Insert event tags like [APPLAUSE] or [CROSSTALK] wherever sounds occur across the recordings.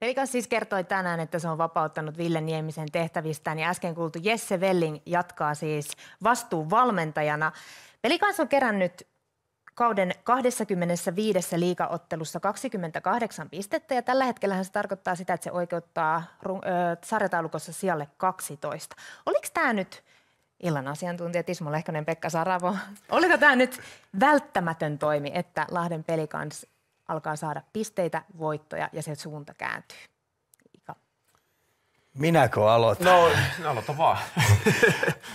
Pelikas siis kertoi tänään, että se on vapauttanut Ville Niemisen tehtävistä, niin äsken kuultu Jesse Velling jatkaa siis vastuuvalmentajana. Pelikas on kerännyt kauden 25 liigaottelussa 28 pistettä ja tällä hetkellä se tarkoittaa sitä, että se oikeuttaa sarjataulukossa sijalle 12. Oliko tämä nyt illan asiantuntija Tismo Lehkonen, Pekka Saravo, [LAUGHS] oliko tämä nyt välttämätön toimi, että Lahden pelikans alkaa saada pisteitä, voittoja ja se suunta kääntyy. Ika. Minäkö aloitan? No, aloita vaan. [LAUGHS]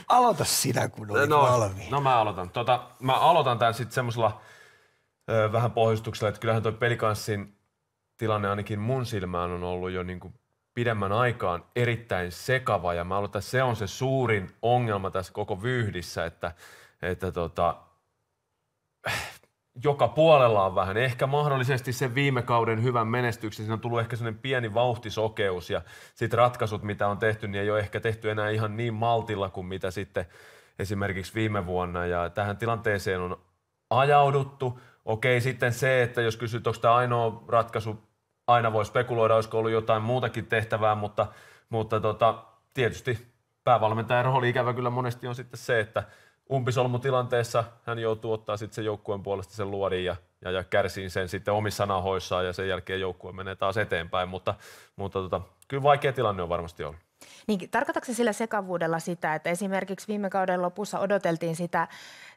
Aloita sinä, kun olet no, valmiin. No mä aloitan. Tota, mä aloitan tämän sitten semmoisella vähän pohjustuksella, että kyllähän toi pelikanssin tilanne ainakin mun silmään on ollut jo niin kuin pidemmän aikaan erittäin sekava ja mä aloitan että se on se suurin ongelma tässä koko vyyhdissä, että, että tota, joka puolella on vähän. Ehkä mahdollisesti sen viime kauden hyvän menestyksen, siinä on tullut ehkä sellainen pieni vauhtisokeus ja sitten ratkaisut, mitä on tehty, niin ei ole ehkä tehty enää ihan niin maltilla kuin mitä sitten esimerkiksi viime vuonna. Ja tähän tilanteeseen on ajauduttu. Okei, sitten se, että jos kysyt, onko tämä ainoa ratkaisu, aina voi spekuloida, olisiko ollut jotain muutakin tehtävää, mutta, mutta tota, tietysti päävalmentajan rooli ikävä kyllä monesti on sitten se, että umpisolmutilanteessa hän joutuu ottaa sitten sen joukkueen puolesta sen luodin ja, ja, ja kärsiin sen sitten omissa nahoissaan ja sen jälkeen joukkue menee taas eteenpäin, mutta, mutta tota, kyllä vaikea tilanne on varmasti ollut. Niin, tarkoitatko sillä sekavuudella sitä, että esimerkiksi viime kauden lopussa odoteltiin sitä,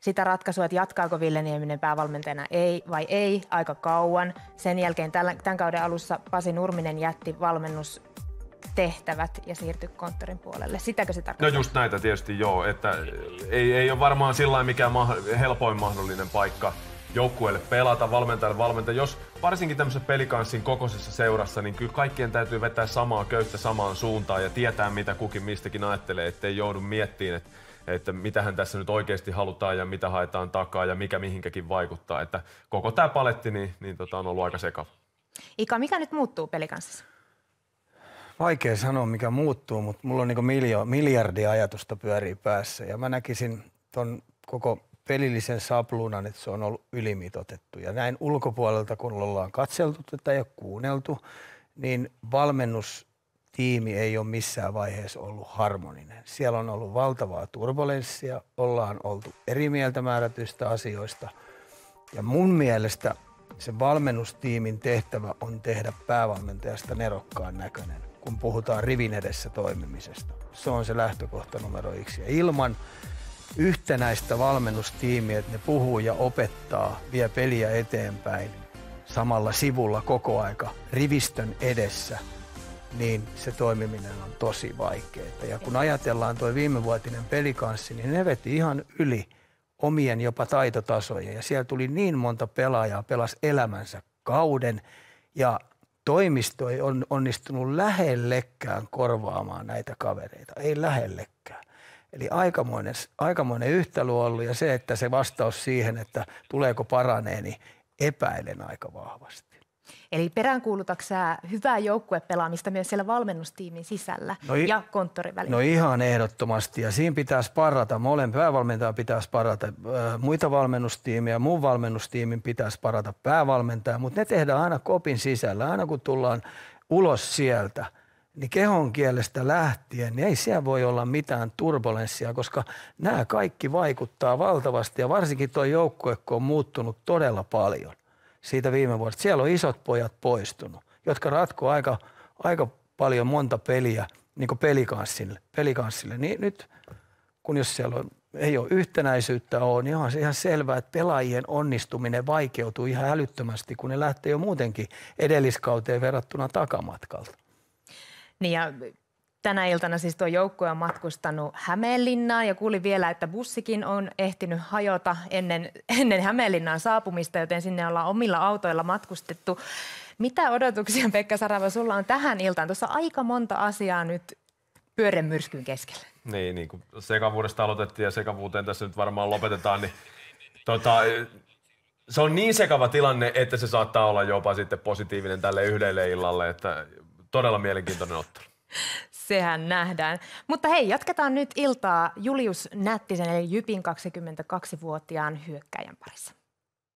sitä ratkaisua, että jatkaako Ville Nieminen päävalmentajana ei vai ei aika kauan. Sen jälkeen tämän kauden alussa Pasi Nurminen jätti valmennus tehtävät ja siirtyä konttorin puolelle. Sitäkö se tarkoittaa? No just näitä tietysti joo, että ei, ei ole varmaan sillä mikä ma- helpoin mahdollinen paikka joukkueelle pelata, valmentajalle valmentaa. Jos varsinkin tämmöisessä pelikanssin kokoisessa seurassa, niin kyllä kaikkien täytyy vetää samaa köyttä samaan suuntaan ja tietää, mitä kukin mistäkin ajattelee, ettei joudu miettimään, että että mitähän tässä nyt oikeasti halutaan ja mitä haetaan takaa ja mikä mihinkäkin vaikuttaa. Että koko tämä paletti niin, niin tota on ollut aika sekava. Ika, mikä nyt muuttuu pelikanssissa? Vaikea sanoa, mikä muuttuu, mutta mulla on niin miljo, miljardi ajatusta pyörii päässä. Ja mä näkisin ton koko pelillisen sapluunan, että se on ollut ylimitotettu. Ja näin ulkopuolelta, kun ollaan katseltu tätä ja kuunneltu, niin valmennustiimi ei ole missään vaiheessa ollut harmoninen. Siellä on ollut valtavaa turbulenssia, ollaan oltu eri mieltä määrätyistä asioista. Ja mun mielestä se valmennustiimin tehtävä on tehdä päävalmentajasta nerokkaan näköinen kun puhutaan rivin edessä toimimisesta. Se on se lähtökohta numero yksi. Ja ilman yhtenäistä valmennustiimiä, että ne puhuu ja opettaa, vie peliä eteenpäin samalla sivulla koko aika rivistön edessä, niin se toimiminen on tosi vaikeaa. Ja kun ajatellaan tuo viimevuotinen pelikanssi, niin ne veti ihan yli omien jopa taitotasojen Ja siellä tuli niin monta pelaajaa, pelas elämänsä kauden. Ja toimisto ei on, onnistunut lähellekään korvaamaan näitä kavereita. Ei lähellekään. Eli aikamoinen, aikamoinen yhtälö ollut ja se, että se vastaus siihen, että tuleeko paranee, niin epäilen aika vahvasti. Eli peräänkuulutatko hyvää joukkuepelaamista myös siellä valmennustiimin sisällä no, i- ja konttorivälillä? No ihan ehdottomasti ja siinä pitää sparrata. Molemmin päävalmentaja pitää sparrata muita valmennustiimiä, mun valmennustiimin pitää sparrata päävalmentaja, mutta ne tehdään aina kopin sisällä, aina kun tullaan ulos sieltä – niin kehon kielestä lähtien, niin ei siellä voi olla mitään turbulenssia, koska nämä kaikki vaikuttaa valtavasti ja varsinkin tuo joukkue, on muuttunut todella paljon siitä viime vuodesta. Siellä on isot pojat poistunut, jotka ratkoo aika, aika paljon monta peliä niin kuin pelikanssille. pelikanssille. Niin nyt kun jos siellä on, ei ole yhtenäisyyttä ole, niin on se ihan selvää, että pelaajien onnistuminen vaikeutuu ihan älyttömästi, kun ne lähtee jo muutenkin edelliskauteen verrattuna takamatkalta. Niin ja tänä iltana siis tuo joukkue on matkustanut Hämeenlinnaan ja kuulin vielä, että bussikin on ehtinyt hajota ennen, ennen Hämeenlinnaan saapumista, joten sinne ollaan omilla autoilla matkustettu. Mitä odotuksia, Pekka Sarava, sulla on tähän iltaan? Tuossa aika monta asiaa nyt myrskyn keskellä. Niin, niin kuin sekavuudesta aloitettiin ja sekavuuteen tässä nyt varmaan lopetetaan, niin tota, se on niin sekava tilanne, että se saattaa olla jopa sitten positiivinen tälle yhdelle illalle, että todella mielenkiintoinen ottelu. Sehän nähdään. Mutta hei, jatketaan nyt iltaa Julius Nättisen eli Jypin 22-vuotiaan hyökkäjän parissa.